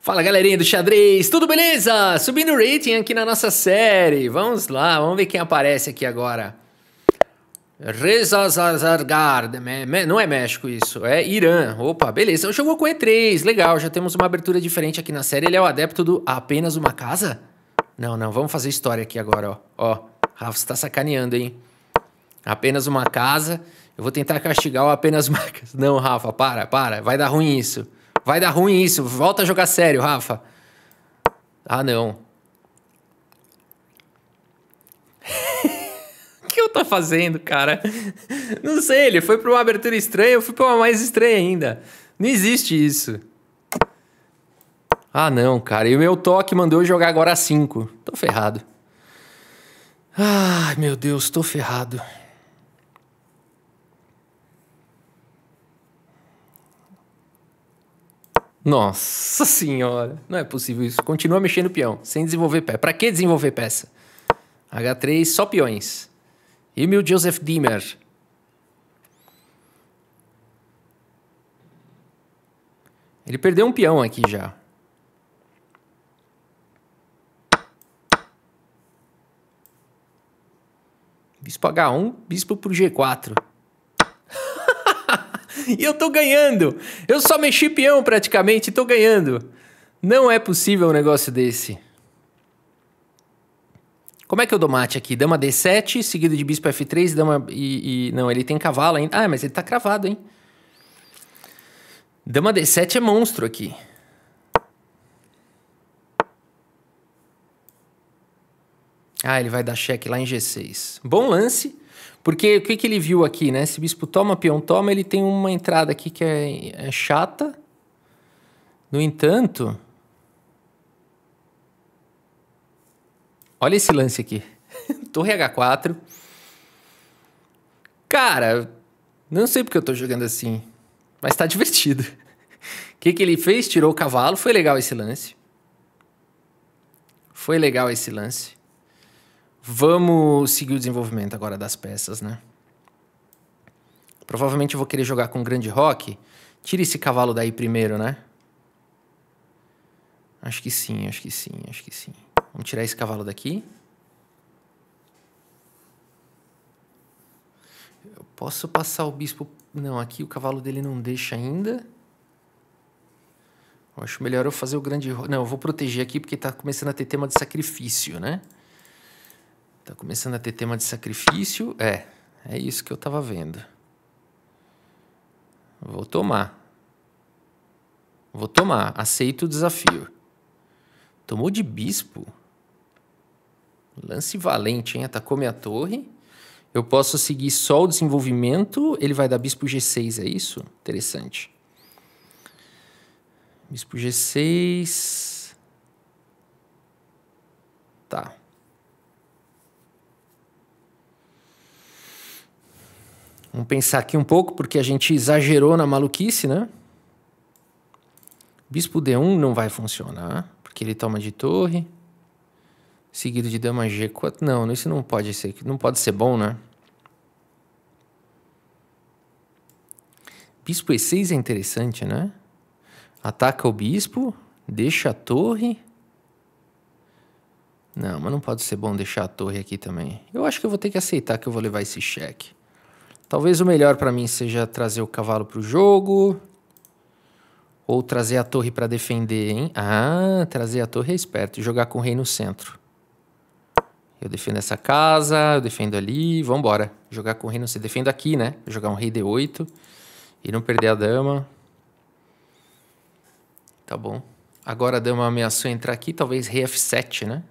Fala galerinha do xadrez, tudo beleza? Subindo o rating aqui na nossa série. Vamos lá, vamos ver quem aparece aqui agora. Reza Zargard, não é México isso, é Irã. Opa, beleza, jogou então com E3, legal, já temos uma abertura diferente aqui na série. Ele é o adepto do Apenas Uma Casa? Não, não, vamos fazer história aqui agora, ó. Ó, Rafa, você tá sacaneando, hein? Apenas Uma Casa... Eu vou tentar castigar o apenas marcas. Não, Rafa, para, para. Vai dar ruim isso. Vai dar ruim isso. Volta a jogar sério, Rafa. Ah, não. O que eu tô fazendo, cara? Não sei, ele foi pra uma abertura estranha, eu fui pra uma mais estranha ainda. Não existe isso. Ah, não, cara. E o meu toque mandou eu jogar agora 5. Tô ferrado. Ai, meu Deus, tô ferrado. Nossa senhora, não é possível isso. Continua mexendo peão, sem desenvolver peça. Para que desenvolver peça? H3, só peões. Emil Joseph Dimmer. Ele perdeu um peão aqui já. Bispo H1, bispo por G4. e eu tô ganhando. Eu só mexi peão praticamente e tô ganhando. Não é possível um negócio desse. Como é que eu dou mate aqui? Dama D7, seguido de bispo F3, dama e, e... Não, ele tem cavalo ainda. Ah, mas ele tá cravado, hein? Dama D7 é monstro aqui. Ah, ele vai dar cheque lá em G6. Bom lance. Porque o que, que ele viu aqui, né? Se bispo toma, peão toma, ele tem uma entrada aqui que é, é chata. No entanto. Olha esse lance aqui. Torre H4. Cara, não sei porque eu tô jogando assim, mas tá divertido. O que, que ele fez? Tirou o cavalo. Foi legal esse lance. Foi legal esse lance. Vamos seguir o desenvolvimento agora das peças, né? Provavelmente eu vou querer jogar com grande rock. Tira esse cavalo daí primeiro, né? Acho que sim, acho que sim, acho que sim. Vamos tirar esse cavalo daqui. Eu posso passar o bispo... Não, aqui o cavalo dele não deixa ainda. Eu acho melhor eu fazer o grande... Não, eu vou proteger aqui porque tá começando a ter tema de sacrifício, né? Tá começando a ter tema de sacrifício? É, é isso que eu tava vendo. Vou tomar. Vou tomar, aceito o desafio. Tomou de bispo? Lance valente, hein? Atacou minha torre. Eu posso seguir só o desenvolvimento. Ele vai dar bispo G6, é isso? Interessante. Bispo G6. Tá. Vamos pensar aqui um pouco, porque a gente exagerou na maluquice, né? Bispo D1 não vai funcionar, porque ele toma de torre. Seguido de dama G4. Não, isso não pode ser, não pode ser bom, né? Bispo E6 é interessante, né? Ataca o bispo, deixa a torre. Não, mas não pode ser bom deixar a torre aqui também. Eu acho que eu vou ter que aceitar que eu vou levar esse cheque. Talvez o melhor para mim seja trazer o cavalo para o jogo. Ou trazer a torre para defender, hein? Ah, trazer a torre é esperto. E jogar com o rei no centro. Eu defendo essa casa, eu defendo ali, vambora. Jogar com o rei no centro, defendo aqui, né? Jogar um rei D8 e não perder a dama. Tá bom. Agora a dama ameaçou entrar aqui, talvez rei F7, né?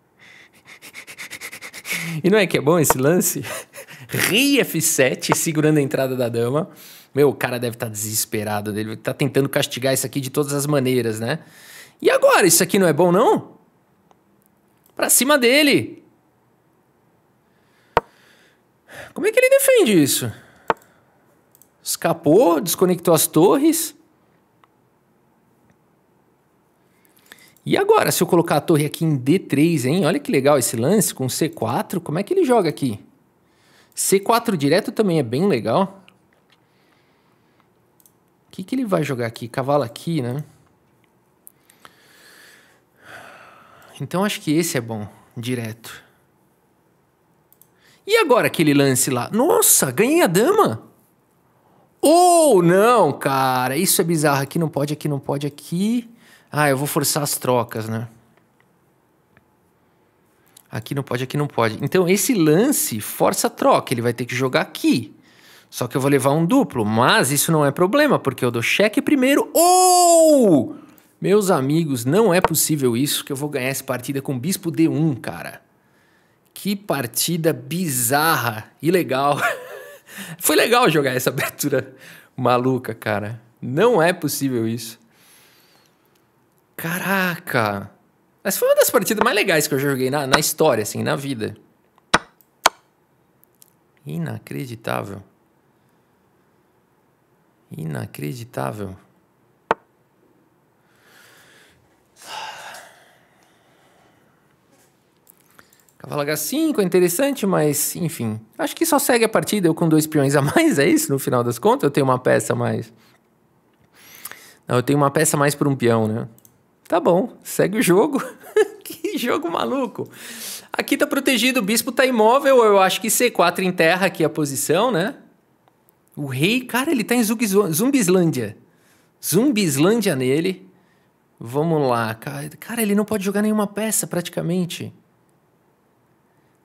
e não é que é bom esse lance? rei F7 segurando a entrada da dama. Meu, o cara deve estar tá desesperado. Ele tá tentando castigar isso aqui de todas as maneiras, né? E agora? Isso aqui não é bom, não? Pra cima dele. Como é que ele defende isso? Escapou, desconectou as torres. E agora, se eu colocar a torre aqui em D3, hein? Olha que legal esse lance com C4. Como é que ele joga aqui? C4 direto também é bem legal. O que, que ele vai jogar aqui? Cavalo aqui, né? Então acho que esse é bom, direto. E agora aquele lance lá? Nossa, ganhei a dama! Ou oh, não, cara, isso é bizarro. Aqui não pode, aqui não pode, aqui. Ah, eu vou forçar as trocas, né? aqui não pode, aqui não pode. Então esse lance força a troca, ele vai ter que jogar aqui. Só que eu vou levar um duplo, mas isso não é problema, porque eu dou cheque primeiro ou... Oh! Meus amigos, não é possível isso que eu vou ganhar essa partida com bispo D1, cara. Que partida bizarra e legal. Foi legal jogar essa abertura maluca, cara. Não é possível isso. Caraca! Essa foi uma das partidas mais legais que eu joguei na, na história, assim, na vida. Inacreditável. Inacreditável. Cavalo H5 é interessante, mas enfim. Acho que só segue a partida eu com dois peões a mais, é isso? No final das contas, eu tenho uma peça a mais. Não, eu tenho uma peça a mais por um peão, né? Tá bom, segue o jogo. que jogo maluco. Aqui tá protegido, o bispo tá imóvel, eu acho que C4 enterra aqui a posição, né? O rei, cara, ele tá em Zumbislândia. Zumbislândia nele. Vamos lá, cara. Cara, ele não pode jogar nenhuma peça praticamente.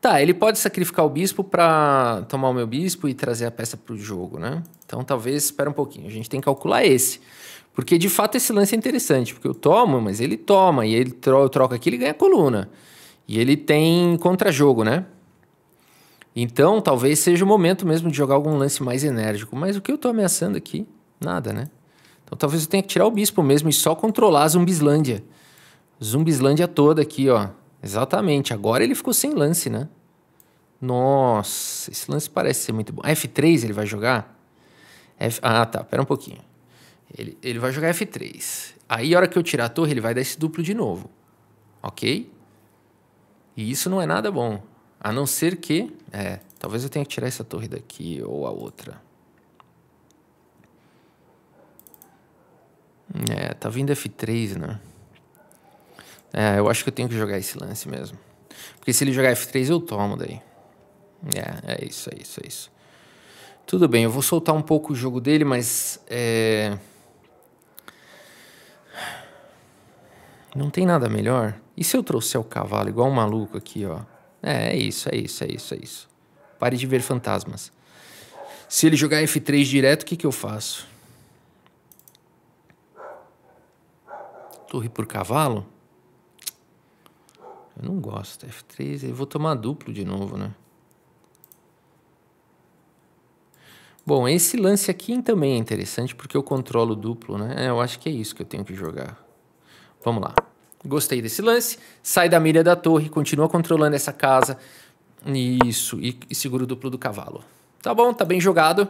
Tá, ele pode sacrificar o bispo para tomar o meu bispo e trazer a peça pro jogo, né? Então talvez espera um pouquinho. A gente tem que calcular esse. Porque de fato esse lance é interessante, porque eu tomo, mas ele toma, e ele tro troca aqui, ele ganha coluna. E ele tem contra-jogo, né? Então talvez seja o momento mesmo de jogar algum lance mais enérgico. Mas o que eu tô ameaçando aqui? Nada, né? Então talvez eu tenha que tirar o bispo mesmo e só controlar a Zumbislândia. Zumbislândia toda aqui, ó. Exatamente. Agora ele ficou sem lance, né? Nossa, esse lance parece ser muito bom. F3 ele vai jogar? F... Ah, tá. Pera um pouquinho. Ele, ele vai jogar F3. Aí, a hora que eu tirar a torre, ele vai dar esse duplo de novo. Ok? E isso não é nada bom. A não ser que... É, talvez eu tenha que tirar essa torre daqui ou a outra. É, tá vindo F3, né? É, eu acho que eu tenho que jogar esse lance mesmo. Porque se ele jogar F3, eu tomo daí. É, é isso, é isso, é isso. Tudo bem, eu vou soltar um pouco o jogo dele, mas... É... não tem nada melhor. E se eu trouxer o cavalo igual um maluco aqui, ó? É, é isso, é isso, é isso, é isso. Pare de ver fantasmas. Se ele jogar F3 direto, o que, que eu faço? Torre por cavalo? Eu não gosto. F3, eu vou tomar duplo de novo, né? Bom, esse lance aqui também é interessante porque eu controlo duplo, né? É, eu acho que é isso que eu tenho que jogar. Vamos lá. Gostei desse lance. Sai da milha da torre, continua controlando essa casa. Isso, e, e segura o duplo do cavalo. Tá bom, tá bem jogado.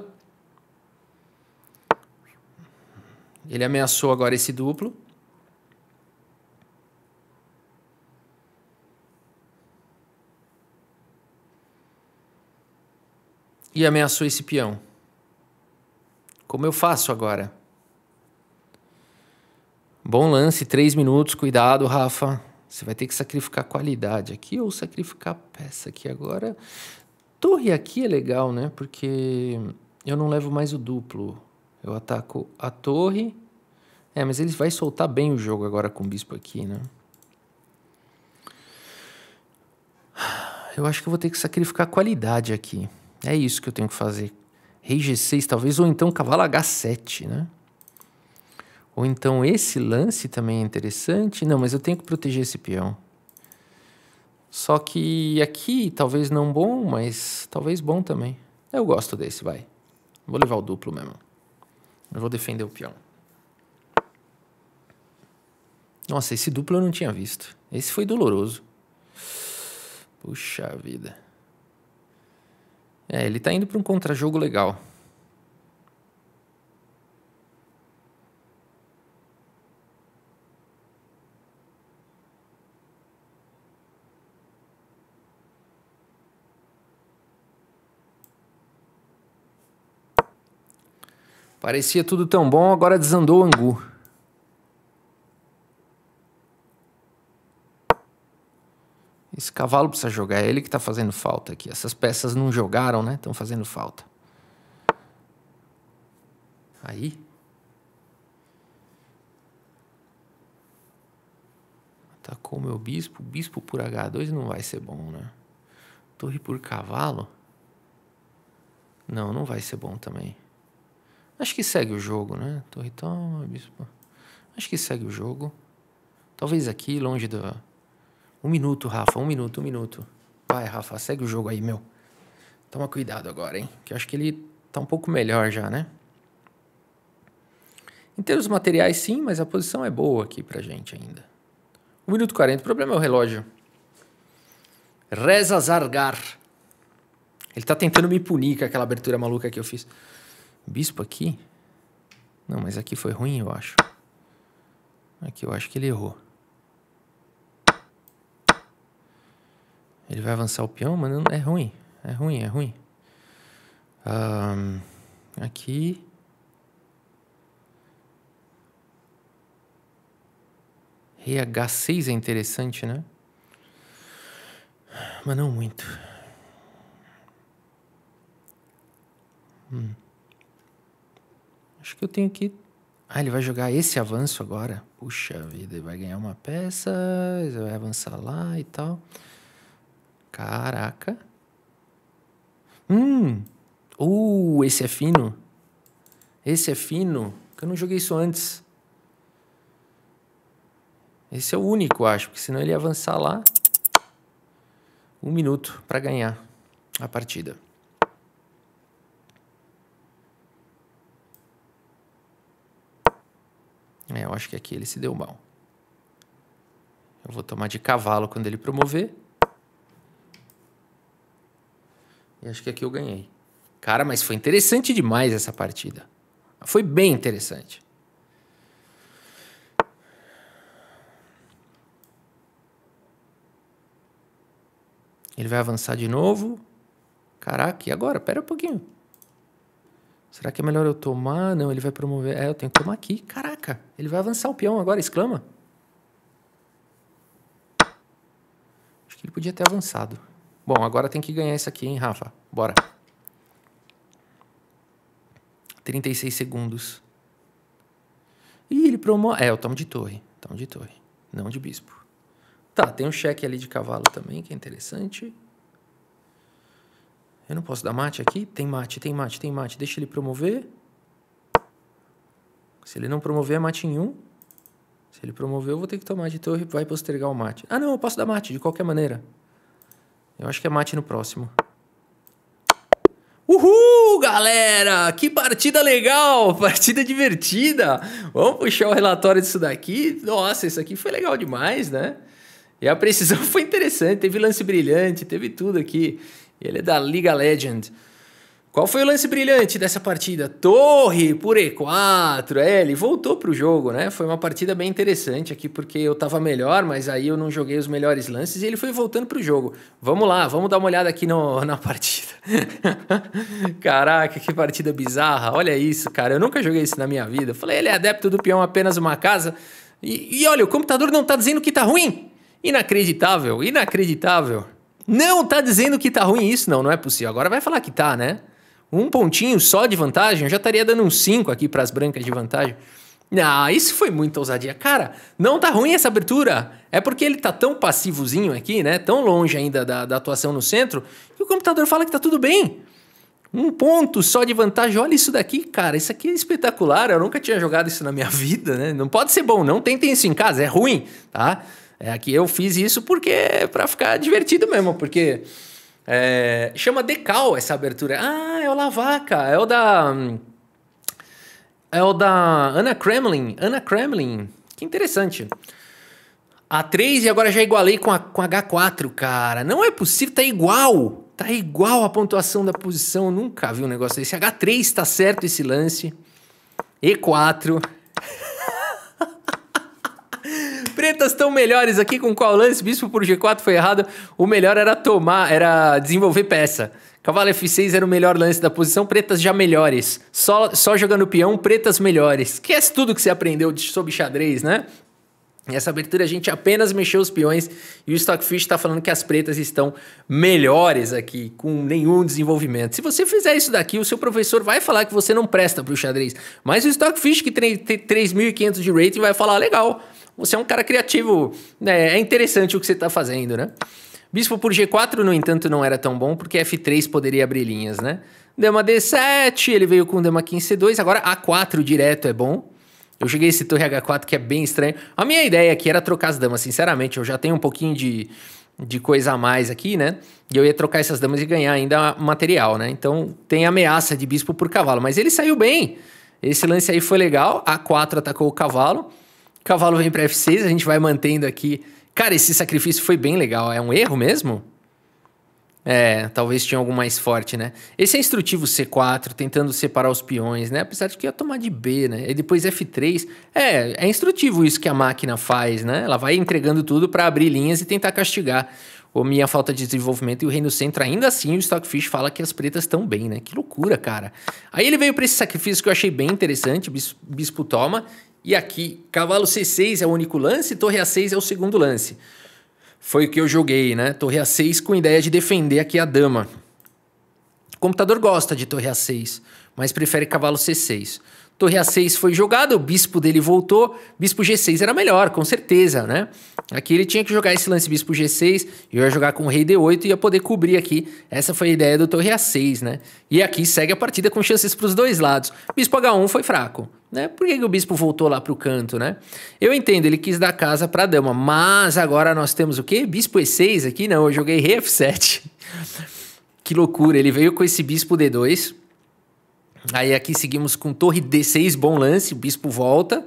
Ele ameaçou agora esse duplo. E ameaçou esse peão. Como eu faço agora? Bom lance, três minutos. Cuidado, Rafa. Você vai ter que sacrificar qualidade aqui ou sacrificar peça aqui. Agora, torre aqui é legal, né? Porque eu não levo mais o duplo. Eu ataco a torre. É, mas ele vai soltar bem o jogo agora com o bispo aqui, né? Eu acho que eu vou ter que sacrificar qualidade aqui. É isso que eu tenho que fazer. Rei G6, talvez, ou então cavalo H7, né? Ou então esse lance também é interessante. Não, mas eu tenho que proteger esse peão. Só que aqui talvez não bom, mas talvez bom também. Eu gosto desse, vai. Vou levar o duplo mesmo. Eu vou defender o peão. Nossa, esse duplo eu não tinha visto. Esse foi doloroso. Puxa vida. É, ele tá indo para um contra-jogo legal. Parecia tudo tão bom, agora desandou o angu. Esse cavalo precisa jogar, é ele que está fazendo falta aqui. Essas peças não jogaram, né? Estão fazendo falta. Aí. Atacou meu bispo. Bispo por H2 não vai ser bom, né? Torre por cavalo? Não, não vai ser bom também. Acho que segue o jogo, né? Torre toma, bispo. Acho que segue o jogo. Talvez aqui, longe da. Um minuto, Rafa. Um minuto, um minuto. Vai, Rafa, segue o jogo aí, meu. Toma cuidado agora, hein? Que eu acho que ele tá um pouco melhor já, né? Em termos materiais, sim, mas a posição é boa aqui pra gente ainda. 1 minuto 40. O problema é o relógio. Reza Zargar. Ele tá tentando me punir com aquela abertura maluca que eu fiz. Bispo aqui? Não, mas aqui foi ruim, eu acho. Aqui eu acho que ele errou. Ele vai avançar o peão, mas não, é ruim. É ruim, é ruim. Um, aqui... Rei H6 é interessante, né? Mas não muito. Hum. Acho que eu tenho que. Ah, ele vai jogar esse avanço agora? Puxa vida, ele vai ganhar uma peça, ele vai avançar lá e tal. Caraca. Hum! Uh, esse é fino. Esse é fino. Que eu não joguei isso antes. Esse é o único, acho, porque senão ele ia avançar lá um minuto para ganhar a partida. É, eu acho que aqui ele se deu mal. Eu vou tomar de cavalo quando ele promover. E acho que aqui eu ganhei. Cara, mas foi interessante demais essa partida. Foi bem interessante. Ele vai avançar de novo. Caraca, e agora? Pera um pouquinho. Será que é melhor eu tomar? Não, ele vai promover. É, eu tenho que tomar aqui. Caraca, ele vai avançar o peão agora, exclama. Acho que ele podia ter avançado. Bom, agora tem que ganhar isso aqui, hein, Rafa? Bora. 36 segundos. E ele promove. É, eu tomo de torre. Tomo de torre. Não de bispo. Tá, tem um cheque ali de cavalo também, que é interessante. Eu não posso dar mate aqui? Tem mate, tem mate, tem mate. Deixa ele promover. Se ele não promover, é mate em Um. Se ele promover, eu vou ter que tomar de torre e vai postergar o mate. Ah, não, eu posso dar mate de qualquer maneira. Eu acho que é mate no próximo. Uhul, galera! Que partida legal! Partida divertida! Vamos puxar o relatório disso daqui? Nossa, isso aqui foi legal demais, né? E a precisão foi interessante, teve lance brilhante, teve tudo aqui. Ele é da Liga Legend. Qual foi o lance brilhante dessa partida? Torre por E4. É, ele voltou pro jogo, né? Foi uma partida bem interessante aqui, porque eu tava melhor, mas aí eu não joguei os melhores lances e ele foi voltando pro jogo. Vamos lá, vamos dar uma olhada aqui no, na partida. Caraca, que partida bizarra. Olha isso, cara. Eu nunca joguei isso na minha vida. Falei, ele é adepto do peão apenas uma casa. E, e olha, o computador não está dizendo que está ruim. Inacreditável, inacreditável. Não tá dizendo que tá ruim isso, não, não é possível. Agora vai falar que tá, né? Um pontinho só de vantagem, eu já estaria dando um 5 aqui para as brancas de vantagem. Ah, isso foi muita ousadia. Cara, não tá ruim essa abertura. É porque ele tá tão passivozinho aqui, né? Tão longe ainda da, da atuação no centro, que o computador fala que tá tudo bem. Um ponto só de vantagem. Olha isso daqui, cara. Isso aqui é espetacular. Eu nunca tinha jogado isso na minha vida, né? Não pode ser bom, não. Tentem isso em casa, é ruim, tá? É, que eu fiz isso porque para ficar divertido mesmo, porque é, chama decal essa abertura. Ah, é o Lavaca, é o da é o da Ana Kremlin, Ana Kremlin. Que interessante. A 3 e agora já igualei com a com H4, cara. Não é possível, tá igual. Tá igual a pontuação da posição, eu nunca vi um negócio desse. H3 tá certo esse lance. E4 pretas estão melhores aqui com qual lance? Bispo por G4 foi errado. O melhor era tomar, era desenvolver peça. Cavalo F6 era o melhor lance da posição, pretas já melhores. Só, só jogando peão, pretas melhores. Esquece tudo que você aprendeu sobre xadrez, né? Nessa abertura a gente apenas mexeu os peões e o Stockfish está falando que as pretas estão melhores aqui, com nenhum desenvolvimento. Se você fizer isso daqui, o seu professor vai falar que você não presta para o xadrez. Mas o Stockfish, que tem 3.500 de rating, vai falar: legal, você é um cara criativo, né? é interessante o que você está fazendo, né? Bispo por G4, no entanto, não era tão bom, porque F3 poderia abrir linhas, né? Dama D7, ele veio com Dama em C2, agora A4 direto é bom. Eu cheguei esse torre H4 que é bem estranho. A minha ideia aqui era trocar as damas, sinceramente, eu já tenho um pouquinho de, de coisa a mais aqui, né? E eu ia trocar essas damas e ganhar ainda material, né? Então tem ameaça de bispo por cavalo, mas ele saiu bem. Esse lance aí foi legal, A4 atacou o cavalo cavalo vem para F6, a gente vai mantendo aqui. Cara, esse sacrifício foi bem legal. É um erro mesmo? É, talvez tinha algum mais forte, né? Esse é instrutivo C4, tentando separar os peões, né? Apesar de que ia tomar de B, né? E depois F3. É, é instrutivo isso que a máquina faz, né? Ela vai entregando tudo para abrir linhas e tentar castigar ou minha falta de desenvolvimento. E o Reino Centro, ainda assim, o Stockfish fala que as pretas estão bem, né? Que loucura, cara. Aí ele veio para esse sacrifício que eu achei bem interessante, Bispo Toma. E aqui, cavalo C6 é o único lance, torre A6 é o segundo lance. Foi o que eu joguei, né? Torre A6 com ideia de defender aqui a dama. O computador gosta de torre A6, mas prefere cavalo C6. Torre A6 foi jogada, o bispo dele voltou, bispo G6 era melhor, com certeza, né? Aqui ele tinha que jogar esse lance bispo G6, eu ia jogar com o rei D8 e ia poder cobrir aqui. Essa foi a ideia do torre A6, né? E aqui segue a partida com chances para os dois lados. Bispo H1 foi fraco, né? Por que, que o bispo voltou lá para o canto, né? Eu entendo, ele quis dar casa para a dama, mas agora nós temos o quê? Bispo E6 aqui? Não, eu joguei rei F7. que loucura, ele veio com esse bispo D2. Aí aqui seguimos com torre D6, bom lance, o bispo volta...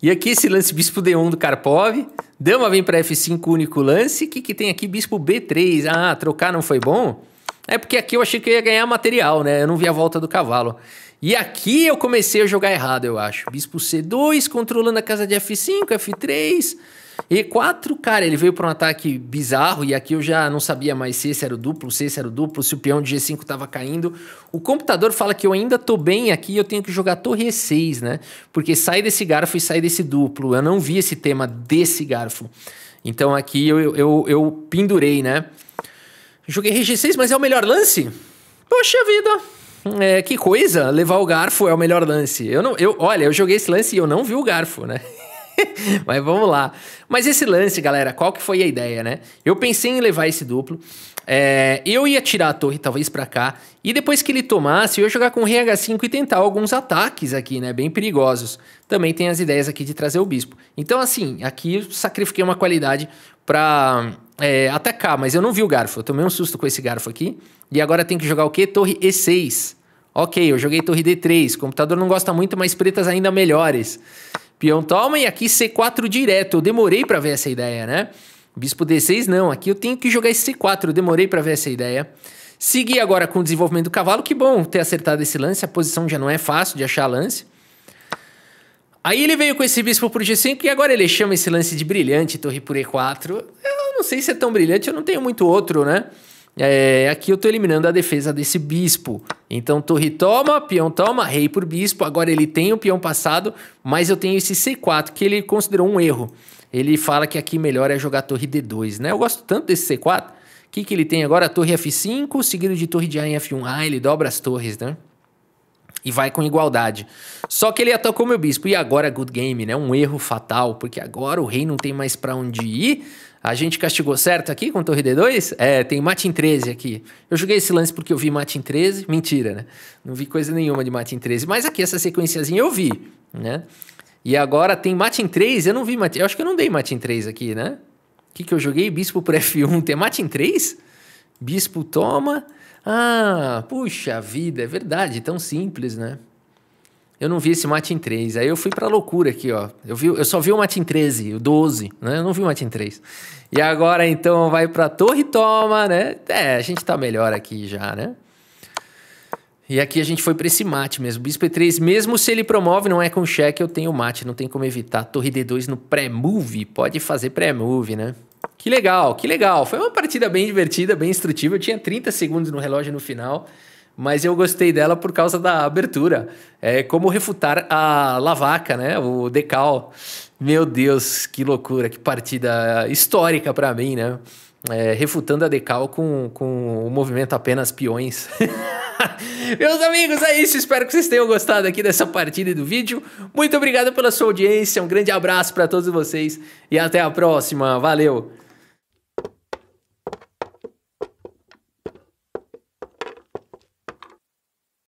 E aqui esse lance bispo D1 do Karpov. Dama vem para F5, único lance. O que, que tem aqui? Bispo B3. Ah, trocar não foi bom? É porque aqui eu achei que eu ia ganhar material, né? Eu não vi a volta do cavalo. E aqui eu comecei a jogar errado, eu acho. Bispo C2, controlando a casa de F5, F3. E4, cara, ele veio para um ataque bizarro, e aqui eu já não sabia mais se esse era o duplo, se esse era o duplo, se o peão de G5 estava caindo. O computador fala que eu ainda tô bem aqui e eu tenho que jogar torre E6, né? Porque sai desse garfo e sai desse duplo. Eu não vi esse tema desse garfo. Então aqui eu, eu, eu pendurei, né? Joguei RG6, mas é o melhor lance? Poxa vida! É, que coisa, levar o garfo é o melhor lance. Eu não, eu, olha, eu joguei esse lance e eu não vi o garfo, né? Mas vamos lá. Mas esse lance, galera, qual que foi a ideia, né? Eu pensei em levar esse duplo. É, eu ia tirar a torre talvez para cá. E depois que ele tomasse, eu ia jogar com o RH5 e tentar alguns ataques aqui, né? Bem perigosos. Também tem as ideias aqui de trazer o bispo. Então, assim, aqui eu sacrifiquei uma qualidade para é, atacar. Mas eu não vi o garfo. Eu tomei um susto com esse garfo aqui. E agora tem que jogar o quê? Torre E6. Ok, eu joguei torre D3. O computador não gosta muito, mas pretas ainda melhores. Peão toma e aqui C4 direto. Eu demorei para ver essa ideia, né? Bispo D6 não, aqui eu tenho que jogar esse C4, eu demorei para ver essa ideia. Segui agora com o desenvolvimento do cavalo, que bom ter acertado esse lance, a posição já não é fácil de achar lance. Aí ele veio com esse bispo por G5 e agora ele chama esse lance de brilhante, torre por E4. Eu não sei se é tão brilhante, eu não tenho muito outro, né? É, aqui eu estou eliminando a defesa desse bispo. Então, torre toma, peão toma, rei por bispo. Agora ele tem o peão passado, mas eu tenho esse C4 que ele considerou um erro. Ele fala que aqui melhor é jogar torre D2, né? Eu gosto tanto desse C4. O que, que ele tem agora? Torre F5, seguido de torre de A em F1. Ah, ele dobra as torres, né? E vai com igualdade. Só que ele atacou meu bispo. E agora, é good game, né? Um erro fatal, porque agora o rei não tem mais para onde ir. A gente castigou certo aqui com Torre D2? É, tem Martin 13 aqui. Eu joguei esse lance porque eu vi Martin 13. Mentira, né? Não vi coisa nenhuma de Martin 13. Mas aqui, essa sequenciazinha eu vi, né? E agora tem Martin 3. Eu não vi Martin, Eu acho que eu não dei Martin 3 aqui, né? O que, que eu joguei? Bispo por F1. Tem Martin 3? Bispo toma... Ah, puxa vida, é verdade. Tão simples, né? Eu não vi esse Matin 3. Aí eu fui pra loucura aqui, ó. Eu, vi, eu só vi o Matin 13, o 12, né? Eu não vi o Matin 3. E agora, então, vai pra Torre Toma, né? É, a gente tá melhor aqui já, né? E aqui a gente foi para esse mate mesmo. Bispo E3, mesmo se ele promove, não é com cheque, eu tenho mate, não tem como evitar. Torre D2 no pré-move, pode fazer pré-move, né? Que legal, que legal. Foi uma partida bem divertida, bem instrutiva. Eu tinha 30 segundos no relógio no final mas eu gostei dela por causa da abertura. É como refutar a Lavaca, né? O Decal. Meu Deus, que loucura, que partida histórica para mim, né? É, refutando a Decal com, com o movimento apenas peões. Meus amigos, é isso. Espero que vocês tenham gostado aqui dessa partida e do vídeo. Muito obrigado pela sua audiência. Um grande abraço para todos vocês e até a próxima. Valeu!